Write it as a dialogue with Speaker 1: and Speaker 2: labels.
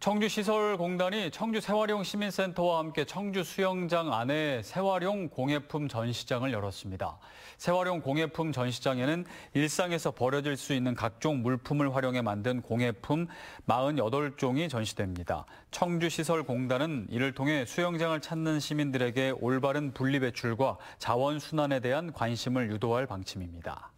Speaker 1: 청주시설공단이 청주 세활용 시민센터와 함께 청주 수영장 안에 세활용 공예품 전시장을 열었습니다. 세활용 공예품 전시장에는 일상에서 버려질 수 있는 각종 물품을 활용해 만든 공예품 48종이 전시됩니다. 청주시설공단은 이를 통해 수영장을 찾는 시민들에게 올바른 분리배출과 자원순환에 대한 관심을 유도할 방침입니다.